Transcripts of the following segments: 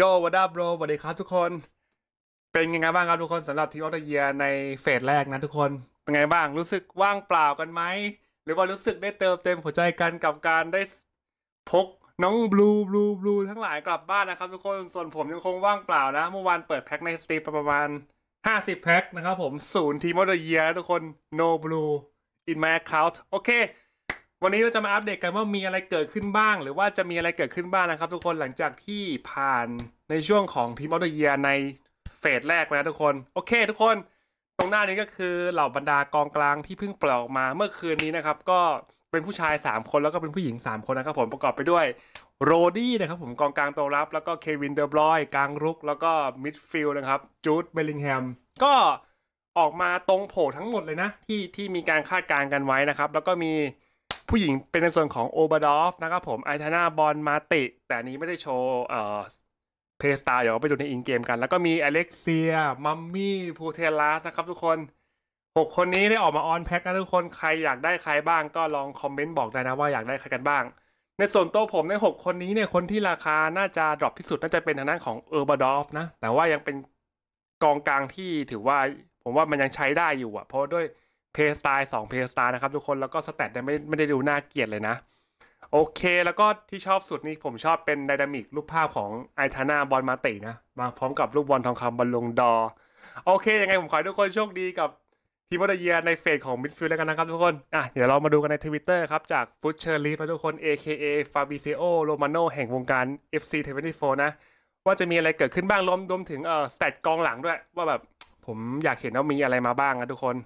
โยวัดดับโรสวัสดีครับทุกคน เป็นยังไงบ้างครับทุกคนสำหรับทีมออสเตรเลียในเฟสแรกนะทุกคน เป็นไงบ้าง รู้สึกว่างเปล่ากันไหม หรือว่ารู้สึกได้เติมเต็มหัวใจกันกับการได้พก น้อง บลู บลู บลูทั้งหลายกลับบ้านนะครับทุกคน ส่วนผมยังคงว่างเปล่านะ เมื่อวานเปิดแพ็คในสตรีมประมาณ 50 แพ็คนะครับผม ศูนย์ทีมออสเตรเลียทุกคน no blue in my account โอเควันนี้เราจะมาอัปเดตกันว่ามีอะไรเกิดขึ้นบ้าง หรือว่าจะมีอะไรเกิดขึ้นบ้างนะครับ ทุกคนหลังจากที่ผ่านในช่วงของทีมออสเตรเลียในเฟสแรกไปแล้วทุกคน โอเคทุกคนตรงหน้านี้ก็คือเหล่าบรรดากองกลางที่เพิ่งเปล่ออกมาเมื่อคืนนี้นะครับก็เป็นผู้ชาย 3 คนแล้วก็เป็นผู้หญิง 3 คนนะครับผมประกอบไปด้วยโรดี้นะครับผมกองกลางตัวรับ แล้วก็เควินเดอร์บรอยกลางรุกแล้วก็มิดฟิลด์นะครับจูดเบลลิงแฮมก็ออกมาตรงโผทั้งหมดเลยนะ ที่ที่มีการคาดการณ์กันไว้นะครับแล้วก็มีผู้หญิงเป็นในส่วนของโอบาดอฟนะครับผมไอทานาบอลมาติแต่นี้ไม่ได้โชว์เอ่อเพสตาเดี๋ยวไปดูในอินเกมกัน แล้วก็มีอเล็กเซียมัมมี่พูเทลัสนะครับทุกคนหกคนนี้ได้ออกมาออนแพ็กนะทุกคนใครอยากได้ใครบ้างก็ลองคอมเมนต์บอกได้นะว่าอยากได้ใครกันบ้าง ในส่วนตัวผม ใน 6 คนนี้เนี่ยคนที่ราคาน่าจะดรอปที่สุดน่าจะเป็นทางด้านของเออร์บาดอฟนะ แต่ว่ายังเป็นกองกลางที่ถือว่าผมว่ามันยังใช้ได้อยู่อะเพราะด้วยเพย์สไตล์สองเพย์สไตล์นะครับทุกคน แล้วก็สแตทเนี่ยไม่ไม่ได้ดูน่าเกลียดเลยนะ โอเคแล้วก็ที่ชอบสุดนี่ผมชอบเป็นไดนามิกรูปภาพของไอทาน่าบอลมาตินะ มาพร้อมกับลูกบอลทองคำบอลลงดอโอเคยังไงผมขอให้ทุกคนโชคดีกับทีมวอเยียในเฟสของมิดฟิลด์แล้วกันนะครับทุกคนอ่ะเดี๋ยวเรามาดูกันในทวิตเตอร์ครับจากฟุตเชอร์ลีฟทุกคน AKA f a b i c i o Romano แห่งวงการ FC 24นะ ว่าจะมีอะไรเกิดขึ้นบ้างรวมรวมถึงเอ่อสเตตกองหลังด้วยว่าแบบผมอยากเห็นว่ามีอะไรมาบ้างนะทุกคน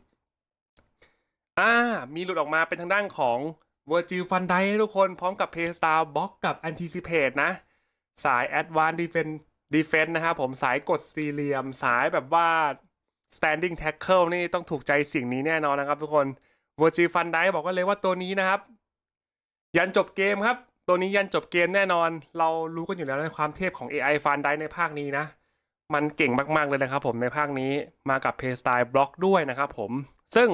อ่า มีหลุดออกมาเป็นทางด้านของเวอร์จิลฟันไดทุกคน พร้อมกับเพย์สตาร์บล็อกกับแอนติซิเพตนะ สายแอดวานดีเฟนดีเฟนนะครับผมสายกดสี่เหลี่ยม สายแบบว่า standing tackle นี่ ต้องถูกใจสิ่งนี้แน่นอนนะครับทุกคนเวอร์จิลฟันไดบอกกันเลยว่าตัวนี้นะครับ ยันจบเกมครับ ตัวนี้ยันจบเกมแน่นอน เรารู้กันอยู่แล้วในความเทพของ AI ฟันไดในภาคนี้นะ มันเก่งมาก ๆเลยนะครับผมในภาคนี้มากับเพย์สไตล์บล็อกด้วยนะครับผมซึ่ง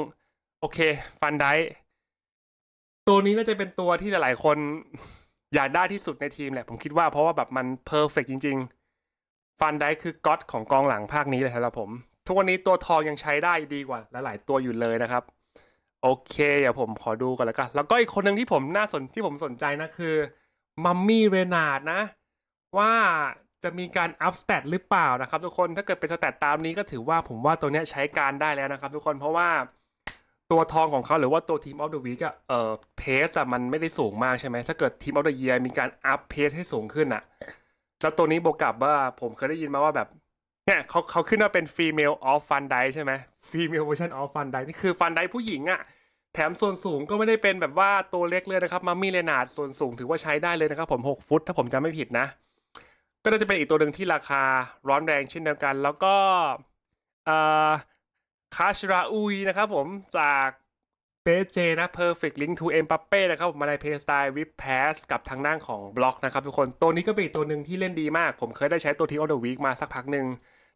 โอเคฟันได้ตัวนี้น่าจะเป็นตัวที่หลายๆคนอยากได้ที่สุดในทีมแหละ ผมคิดว่าเพราะว่าแบบมันเพอร์เฟกจริงๆฟันได้คือก็อดของกองหลังภาคนี้เลยครับผม ทุกวันนี้ตัวทองยังใช้ได้ดีกว่าลหลายๆตัวอยู่เลยนะครับ โอเค เดี๋ยวผมขอดูก่อนแล้วกัน แล้วก็อีกคนหนึ่งที่ผมน่าสนที่ผมสนใจนะคือมัมมี่เรนาดนะ ว่าจะมีการอัพสเตตหรือเปล่านะครับ ทุกคนถ้าเกิดเป็นสเตตตามนี้ก็ถือว่าผมว่าตัวเนี้ยใช้การได้แล้วนะครับ ทุกคนเพราะว่าตัวทองของเขาหรือว่าตัวทีมออฟเดอะวีกอะเออเพสอะมันไม่ได้สูงมากใช่ไหมถ้าเกิดทีมออฟเดอะเยียมีการอัพเพสให้สูงขึ้นอะแล้วตัวนี้บวกกับว่าผมเคยได้ยินมาว่าแบบเนี่ยเขาเขาขึ้นมาเป็นฟีเมลออฟฟันไดใช่ไหมฟีเมลเวอร์ชันออฟฟันไดนี่คือฟันไดผู้หญิงอะแถมส่วนสูงก็ไม่ได้เป็นแบบว่าตัวเล็กเลยนะครับ มัมมี่เลนาดส่วนสูงถือว่าใช้ได้เลยนะครับผม6ฟุตถ้าผมจำไม่ผิดนะก็จะเป็นอีกตัวหนึ่งที่ราคาร้อนแรงเช่นเดียวกัน แล้วก็เอ่อคาชราอุยนะครับผมจากเปเจนะ Perfect Link to m b a p ป e นะครับผมมาในเพย์สไตล์วิปแพสกับทางด้านของบล็อกนะครับทุกคนตัวนี้ก็เป็นตัวหนึ่งที่เล่นดีมาก ผมเคยได้ใช้ตัวทีออเดอร์วีคมาสักพักหนึ่ง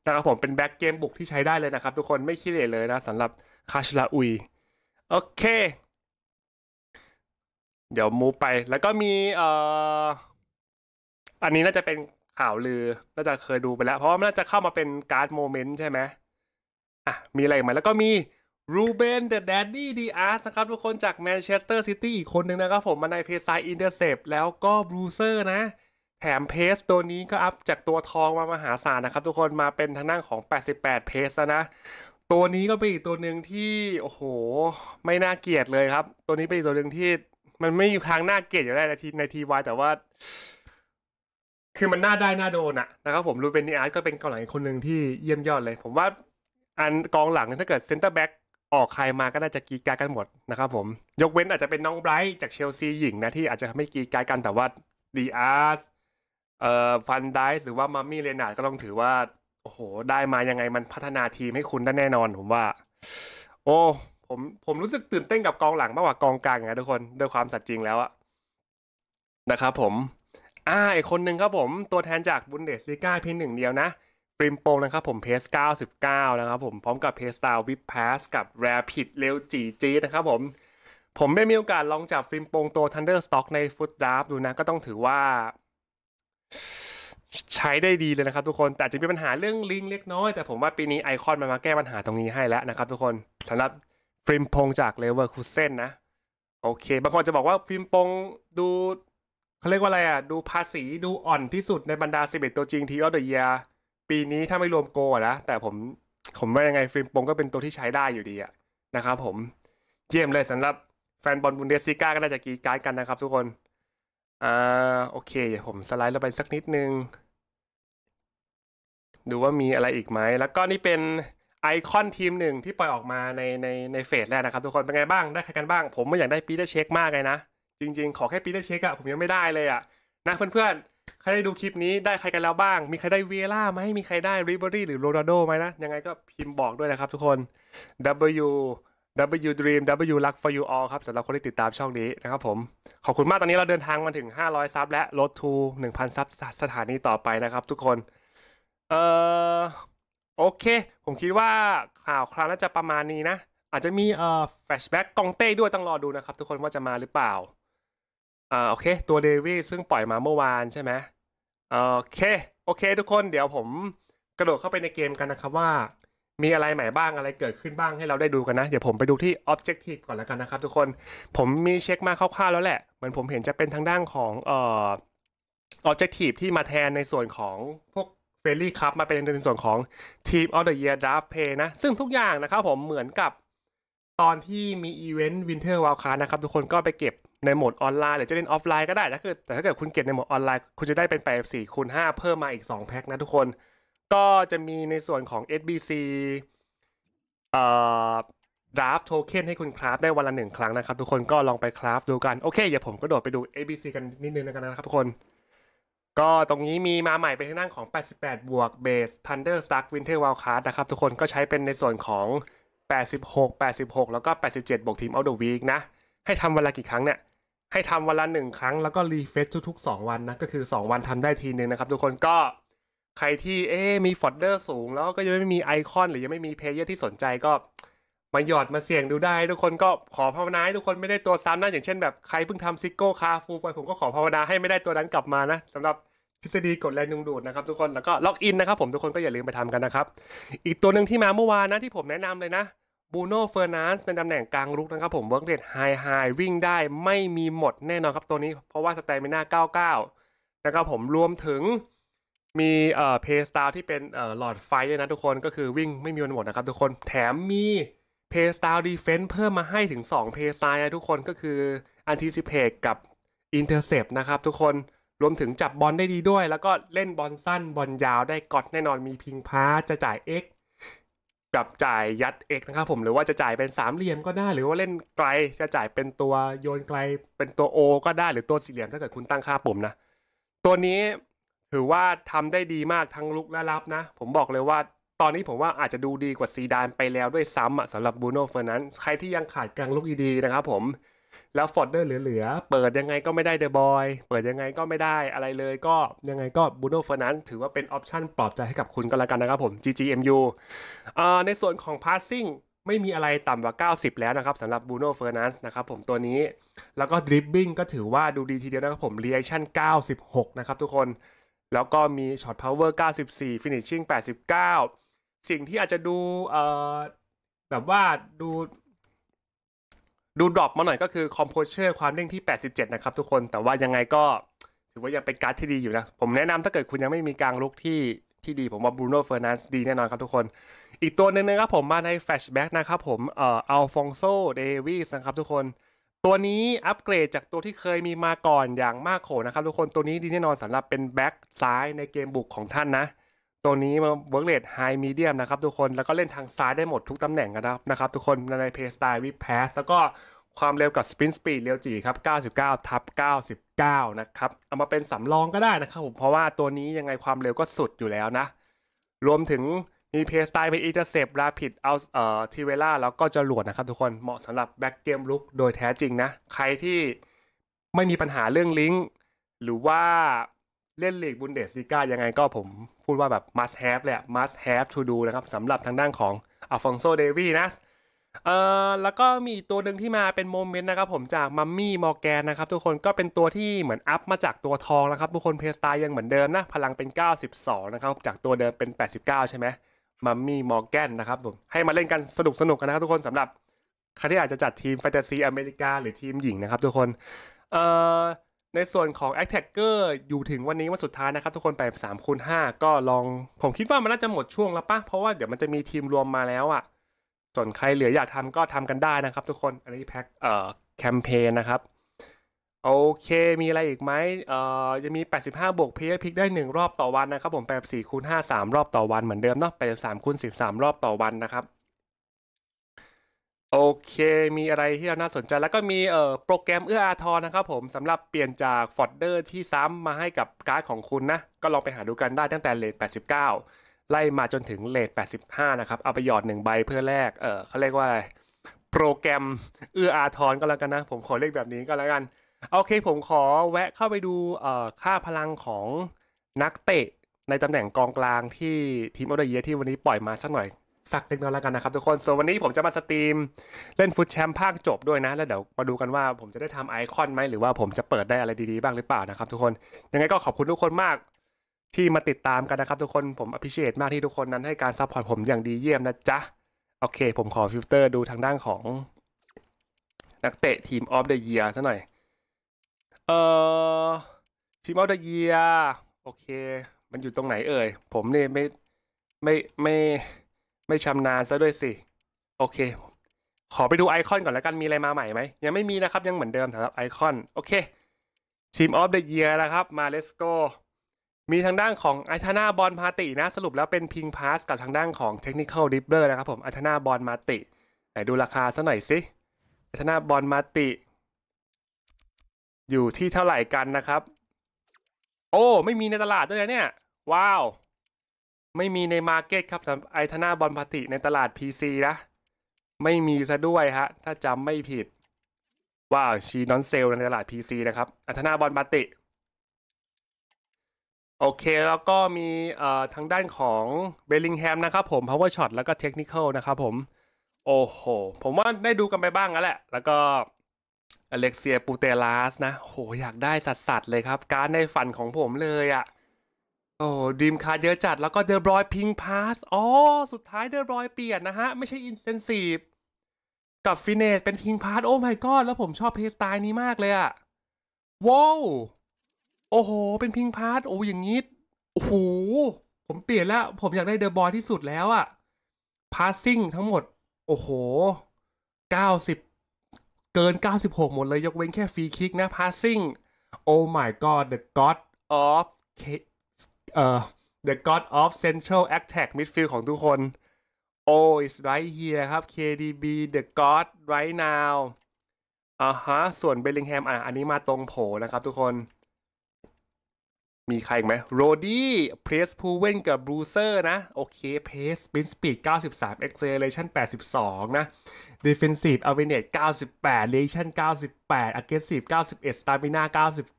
นะครับผมเป็นแบ็กเกมบุกที่ใช้ได้เลยนะครับทุกคนไม่ขี้เหร่เลยนะสำหรับคาชราอุยโอเค เดี๋ยวมูไป แล้วก็มีเอ่ออันนี้น่าจะเป็นข่าวลือน่าจะเคยดูไปแล้ว เพราะว่าน่าจะเข้ามาเป็นการ์ดโมเมนต์ใช่ไหมอ่ะมีอะไรมาแล้วก็มีรูเบนเดอะแดดดี้ดีอาร์สนะครับทุกคนจากแมนเชสเตอร์ซิตี้อีกคนหนึ่งนะครับผม มาในเพสไซอินเตอร์เซปแล้วก็บรูเซอร์นะ แถมเพสตัวนี้ก็อัพจากตัวทองมามหาศาลนะครับ ทุกคนมาเป็นทางนั่งของ 88เพสนะ ตัวนี้ก็เป็นอีกตัวหนึ่งที่ โอ้โห ไม่น่าเกียดเลยครับ ตัวนี้เป็นอีกตัวหนึ่งที่มันไม่มีทางน่าเกียดอยู่แล้ในทีในทีวายแต่ว่า คือมันน่าได้น่าโดนอะนะครับผมรูเบนดีอาร์ก็เป็นกองหลังอีกคนหนึ่งที่เยี่ยมยอดเลยผมว่าอันกองหลังถ้าเกิดเซนเตอร์แบ็กออกใครมาก็น่าจะกีการกันหมดนะครับผม ยกเว้นอาจจะเป็นน้องไบรท์จากเชลซีหญิงนะ ที่อาจจะไม่กีการกันแต่ว่าดีอาร์สเอ่อฟันไดส์หรือว่ามัมมี่เลนาร์ก็ต้องถือว่า โอ้โห ได้มายังไงมันพัฒนาทีมให้คุณได้แน่นอนผมว่า โอ้ผมผมรู้สึกตื่นเต้นกับกองหลังมากกว่ากองกลางนะทุกคนด้วยความสัตย์จริงแล้วอะนะครับผมอ่าอีกคนหนึ่งครับผม ตัวแทนจากบุนเดสลีกาเพียงหนึ่งเดียวนะริมโปงนะครับผมเพส99 นะครับผมพร้อมกับเพสตาวิปแพสกับแรพิดเร็วจีจี นะครับผม ผมไม่มีโอกาสลองจับฟิล์มโปงตัว Thunderstock ในฟุตดรบฟดูนะก็ต้องถือว่า ใช้ได้ดีเลยนะครับทุกคนแต่จะมีปัญหาเรื่องลิงเล็กน้อย แต่ผมว่าปีนี้ไอคอนมันมาแก้ปัญหาตรงนี้ให้แล้วนะครับทุกคนสำหรับฟิล์มโปงจากเลเวอร์คูเซนนะ โอเค บางคนจะบอกว่าฟิล์มโปงดูเขาเรียกว่าอะไรอ่ะดูภาษีดูอ่อนที่สุดในบรรดา 11 ตัวจริง ทีออเดร์เียร์ปีนี้ถ้าไม่รวมโกะนะแต่ผม ผมว่ายังไงฟิล์มปงก็เป็นตัวที่ใช้ได้อยู่ดีอะนะครับผมเยี่ยมเลยสำหรับแฟนบอลบุนเดสซิก้าก็น่าจะกีการ์กันนะครับทุกคนอ่าโอเคผมสไลด์เราไปสักนิดนึง ดูว่ามีอะไรอีกไหม แล้วก็นี่เป็นไอคอนทีมหนึ่งที่ปล่อยออกมาในในในเฟสแรกนะครับ ทุกคนเป็นไงบ้างได้ใครกันบ้าง ผมไม่อยากได้ปีเตอร์เช็คมากเลยนะ จริงๆขอแค่ปีเตอร์เช็คอะผมยังไม่ได้เลยอะนะเพื่อนใครได้ดูคลิปนี้ได้ใครกันแล้วบ้าง มีใครได้เวล่าไหมมีใครได้ริเบอรี่หรือโรนัลโดไหมนะ ยังไงก็พิมพ์บอกด้วยนะครับทุกคน W W Dream W Luck for you all ครับสำหรับคนที่ติดตามช่องนี้นะครับผม ขอบคุณมากตอนนี้เราเดินทางมาถึง 500 ซับและลดทู 1,000 ซับสถานีต่อไปนะครับทุกคน เอ่อโอเค ผมคิดว่าข่าวคราวน่าจะประมาณนี้นะ อาจจะมีเอ่อแฟชแบ็กกองเต้ด้วยต้องรอดูนะครับทุกคนว่าจะมาหรือเปล่าอ่าโอเค ตัวเดวี่ซึ่งปล่อยมาเมื่อวานใช่ไหมโอเคโอเคทุกคนเดี๋ยวผมกระโดดเข้าไปในเกมกันนะครับว่ามีอะไรใหม่บ้างอะไรเกิดขึ้นบ้างให้เราได้ดูกันนะ เดี๋ยวผมไปดูที่ Objective ก่อนแล้วกันนะครับทุกคนผมมีเช็คมาคร่าวๆแล้วแหละเหมือนผมเห็นจะเป็นทางด้านของเอ่อ Objective ที่มาแทนในส่วนของพวกเฟรลี่ครับมาเป็นในส่วนของ Team of the Year Draft Play นะ ซึ่งทุกอย่างนะครับผมเหมือนกับตอนที่มีอีเวนต์วินเทอร์วาลคาร์นะครับ ทุกคนก็ไปเก็บในโหมดออนไลน์ หรือจะเล่นออฟไลน์ก็ได้ถ้าเกิดแต่ถ้าเกิดคุณเก็บในโหมดออนไลน์ คุณจะได้เป็นไปสี่คูณห้าเพิ่มมาอีกสองแพ็คนะทุกคน ก็จะมีในส่วนของ SBC เอ่อดราฟโทเค็นให้คุณคราฟได้วันละหนึ่งครั้งนะครับ ทุกคนก็ลองไปคราฟ ดูกัน โอเคอย่าผมก็โดดไปดู s b c กันนิดนึงแล้วกันนะครับทุกคน ก็ตรงนี้มีมาใหม่เป็นที่นั่งของ88บวกเบส Thunder Stark Winter Wildcard นะครับทุกคนก็ใช้เป็นในส่วนของ86 86 แล้วก็ 87 บวกทีมเอาเดอะวีคนะ ให้ทำวันละกี่ครั้งเนี่ย ให้ทำวันละงครั้งแล้วก็รีเฟซทุก ๆ 2 วันนะ ก็คือ 2 วันทำได้ทีนึงนะครับ ทุกคนก็ใครที่ เอ๊มีฟอลเดอร์ สูงแล้วก็ยังไม่มีไอคอน หรือยังไม่มีเพลเยอร์ที่สนใจก็ มาหยอดมาเสี่ยงดูได้ ทุกคนก็ขอภาวนาให้ทุกคนไม่ได้ตัวซ้ำนะอย่างเช่นแบบใครเพิ่งทำซิกโก้คาฟูไปผมก็ขอภาวนาให้ไม่ได้ตัวนั้นกลับมานะสำหรับทฤษฎีกดแรงดึงดูดนะครับทุกคนแล้วก็ล็อกอินนะครับผมทุกคนก็อย่าลืมไปทำกันนะครับอีกตัวหนึ่งที่มาเมื่อวานนะที่ผมแนะนำเลยนะบูโน่เฟอร์นันส์ในตำแหน่งกลางรุกนะครับผมเวิร์กเรทไฮไฮวิ่งได้ไม่มีหมดแน่นอนครับตัวนี้ เพราะว่าสเตมิน่า99 นะครับผมรวมถึงมีเอ่อเพย์สตาร์ที่เป็นเอ่อหลอดไฟด้วยนะทุกคนก็คือวิ่งไม่มีวันหมดนะครับทุกคนแถมมีเพย์สตาร์ดีเฟนซ์เพิ่มมาให้ถึง2เพย์สตาร์นะทุกคนก็คืออันทิซิเพกกับอินเตอร์เซปนะครับทุกคนรวมถึงจับบอลได้ดีด้วย แล้วก็เล่นบอลสั้นบอลยาวได้กอดแน่นอนมีพิงพาจะจ่าย X แบบจ่ายยัด x นะครับผมหรือว่าจะจ่ายเป็นสามเหลี่ยมก็ได้หรือว่าเล่นไกล จะจ่ายเป็นตัวโยนไกล เป็นตัว O ก็ได้หรือตัวสี่เหลี่ยมถ้าเกิดคุณตั้งค่าปุ่มนะ ตัวนี้ถือว่าทำได้ดีมากทั้งลุกและรับนะ ผมบอกเลยว่าตอนนี้ผมว่าอาจจะดูดีกว่าซีดานไปแล้วด้วยซ้ำสำหรับบูโน่เฟอร์นั้นใครที่ยังขาดกลางลุกดีๆนะครับ ผมแล้วฟอเดอร์เหลือๆเปิดยังไงก็ไม่ได้เดอะบอยเปิดยังไงก็ไม่ได้อะไรเลยก็ยังไงก็บูโนเฟอร์นันถือว่าเป็นออปชันปลอบใจให้กับคุณก็แล้วกันนะครับผม GGMU อ่าในส่วนของ passing ไม่มีอะไรต่ำกว่า 90 แล้วนะครับสำหรับบูโนเฟอร์นันนะครับผมตัวนี้แล้วก็ดริบบิ้งก็ถือว่าดูดีทีเดียวนะครับผมเรีแอคชั่น96 นะครับทุกคน แล้วก็มีช็อตพาวเวอร์94ฟินิชชิ่ง89 สิ่งที่อาจจะดูเอ่อแบบว่าดูดูดรอปมาหน่อยก็คือคอมโพเชอร์ความเร่งที่ 87 นะครับทุกคน แต่ว่ายังไงก็ถือว่ายังเป็นการ์ดที่ดีอยู่นะ ผมแนะนำถ้าเกิดคุณยังไม่มีกลางลุกที่ที่ดีผมว่าบรูโน่เฟอร์นันส์ดีแน่นอนครับทุกคน อีกตัวหนึ่งนะครับผมมาในแฟชแบ็กนะครับผมเอ่ออัลฟองโซเดวิสนะครับทุกคน ตัวนี้อัปเกรดจากตัวที่เคยมีมาก่อนอย่างมากโขนะครับทุกคนตัวนี้ดีแน่นอนสำหรับเป็นแบ็กซ้ายในเกมบุกของท่านนะตัวนี้มาเวิร์กเลดไฮมีเดียมนะครับทุกคนแล้วก็เล่นทางซ้ายได้หมดทุกตำแหน่งกันนะครับทุกคนในเพย์สไตล์วิปแพสแล้วก็ความเร็วกับสปินสปีดเร็วจีครับ 99ทับ99 นะครับ เอามาเป็นสำรองก็ได้นะครับผมเพราะว่าตัวนี้ยังไงความเร็วก็สุดอยู่แล้วนะ รวมถึงมีเพสไตล์เป็นอินเตอร์เซปราผิดเอาเอ่อทีเวล่าแล้วก็จะหลวดนะครับทุกคนเหมาะสำหรับแบ็กเกมลุกโดยแท้จริงนะใครที่ไม่มีปัญหาเรื่องลิงก์หรือว่าเล่นลีกบุนเดสซิก้ายังไงก็ผมพูดว่าแบบ must have แหละ must have to do นะครับสำหรับทางด้านของอัลฟองโซเดวีนะเอ่อแล้วก็มีตัวหนึ่งที่มาเป็นโมเมนต์นะครับผมจากมัมมี่มอร์แกนนะครับทุกคนก็เป็นตัวที่เหมือนอัพมาจากตัวทองนะครับทุกคนเพสตายังเหมือนเดิมนะ พลังเป็น 92นะครับจากตัวเดิมเป็น 89 ใช่ไหมมัมมี่มอร์แกนนะครับผมให้มาเล่นกันสนุกสนุกกันนะครับทุกคนสำหรับใครที่อาจจะจัดทีมแฟนตาซีอเมริกาหรือทีมหญิงนะครับทุกคนเอ่อในส่วนของ a t t a c k e r อยู่ถึงวันนี้วันสุดท้ายนะครับ ทุกคนไป3คูณ5ก็ลองผมคิดว่ามันน่าจะหมดช่วงแล้วปะเพราะว่าเดี๋ยวมันจะมีทีมรวมมาแล้วอะ่ะส่วนใครเหลืออยากทำก็ทำกันได้นะครับทุกคนอันนี้แพ็คเอ่อแคมเปญนะครับ โอเคมีอะไรอีกไหมเอ่อยังมี 85บวกเพย์พิกได้ 1 รอบต่อวันนะครับ ผมแปดสี่คูณห้าสามรอบต่อวันเหมือนเดิมเนาะแปดสามคูณสิบสามรอบต่อวันนะครับโอเค มีอะไรที่เราน่าสนใจแล้วก็มีเอ่อโปรแกรม เอื้ออาทรนะครับผมสำหรับเปลี่ยนจากฟอร์เดอร์ที่ซ้ำมาให้กับการ์ดของคุณนะก็ลองไปหาดูกันได้ตั้งแต่เลท89 ไล่มาจนถึงเลท85 นะครับ เอาไปหยอดหนึ่งใบเพื่อแลกเออเขาเรียกว่าอะไรโปรแกรมเอื้ออาทรก็แล้วกันนะ ผมขอเรียกแบบนี้ก็แล้วกัน โอเคผมขอแวะเข้าไปดูเอ่อค่าพลังของนักเตะ ในตำแหน่งกองกลางที่ทีมออเดเยียที่วันนี้ปล่อยมาสักหน่อยสักเล็กน้อยแล้วกันนะครับทุกคนส่วนวันนี้ผมจะมาสตรีม เล่นฟุตแชมป์ภาคจบด้วยนะ แล้วเดี๋ยวมาดูกันว่าผมจะได้ทำไอคอนไหม หรือว่าผมจะเปิดได้อะไรดีๆบ้างหรือเปล่านะครับทุกคน ยังไงก็ขอบคุณทุกคนมากที่มาติดตามกันนะครับทุกคนผมอภิเชษมากที่ทุกคนนั้นให้การซัพพอร์ตผมอย่างดีเยี่ยมนะจ๊ะ โอเค ผมขอฟิลเตอร์ดูทางด้านของ นักเตะทีมออฟเดอะเยียร์ซะหน่อยเอ่อทีมออฟเดอะเยียร์โอเค มันอยู่ตรงไหนเอ่ยผมเนี่ยไม่ไม่ไม่ไมไม่ชำนาญซะด้วยสิ โอเค ขอไปดูไอคอนก่อนแล้วกันมีอะไรมาใหม่ไหมยังไม่มีนะครับยังเหมือนเดิมสำหรับไอคอน โอเคทีมออฟเดอะเยียร์นะครับมาเลสโกมีทางด้านของอัธนาบอลมาตินะ สรุปแล้วเป็นพิงพาสกับทางด้านของเทคนิคอลดิฟเลอร์นะครับผม อัธนาบอลมาติไหนดูราคาซะหน่อยสิ อัธนาบอลมาติ อยู่ที่เท่าไหร่กันนะครับ โอ้ ไม่มีในตลาดด้วยนะเนี่ย ว้าวไม่มีในมาร์เก็ตครับสำหรับไอทนาบอลพาติในตลาด PC นะ ไม่มีซะด้วยฮะถ้าจำไม่ผิดว้าวชีนอนเซลในตลาด PC นะครับไอทนาบอลพาติโอเคแล้วก็มีเอ่อทางด้านของเบลลิงแฮมนะครับผมพาวเวอร์ช็อตแล้วก็เทคนิคนะครับผม โอ้โห ผมว่าได้ดูกันไปบ้างแล้วแหละแล้วก็อเล็กเซียปูเตลาสนะ โหอยากได้สัวๆเลยครับ การในฝันของผมเลยอะ่ะโอ้ดีมคาเยอะจัดแล้วก็เดอะบรอยพิงพาสอ๋อ สุดท้ายเดอะบรอยเปลี่ยนนะฮะ ไม่ใช่อินเซนซีฟกับฟินเนสเป็นพิงพาสโอ้ my god แล้วผมชอบเพลสไตล์นี้มากเลยอะว้าวโอ้โห เป็นพิงพาสโอ้อย่างงี้ โอ้โห ผมเปลี่ยนแล้วผมอยากได้เดอะบอยที่สุดแล้วอะพาสซิ่งทั้งหมด โอ้โหเก้าสิบเกินเก้าสิบหกหมดเลย ยกเว้นแค่ฟรีคิกนะพาสซิ่งโอ้ my god the god of เออ่ The God of Central Attack Midfield ของทุกคน O h is right here ครับ KDB The God right now อ่าฮะ ส่วนเบลลิงแฮมอ่ะ อันนี้มาตรงโผนะครับทุกคนมีใครอีกไหมโรดี้เพรสพูเวนกับบรูเซอร์นะ โอเคเพรสบินสปีด 93 acceleration 82 นะ defensive a v e n a g e 98 reaction 98 aggressive 91 stamina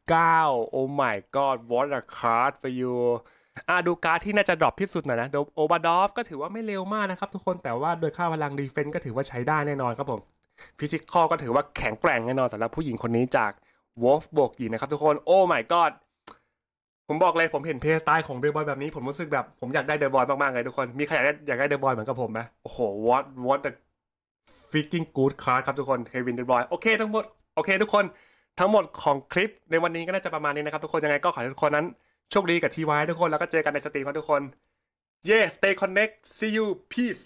99 oh my god what a card for you อ่าดูการ์ดที่น่าจะดรอปที่สุดหน่อยนะโอบาดอฟก็ถือว่าไม่เร็วมากนะครับทุกคนแต่ว่าโดยค่าพลังดีเฟนต์ก็ถือว่าใช้ได้แน่นอนครับผมฟิสิกอก็ถือว่าแข็งแกร่งแน่นอนสำหรับผู้หญิงคนนี้จากวอลฟ์บวกหญิงนะครับทุกคนโอ้ my god ผมบอกเลยผมเห็นเพลสไตล์ของเดอะบอยแบบนี้ผมรู้สึกแบบผมอยากได้เดอะบอยมากๆเลยทุกคนมีใครอยากได้อยากได้เดอะบอยเหมือนกับผมไหมโอ้โห what what the freaking good card ครับทุกคนเควินเดอะบอยโอเคทั้งหมดโอเคทุกคนทั้งหมดของคลิปในวันนี้ก็น่าจะประมาณนี้นะครับทุกคนยังไงก็ขอให้ทุกคนนั้นโชคดีกับทีวายทุกคนแล้วก็เจอกันในสตรีมครับทุกคน yes stay connect see you peace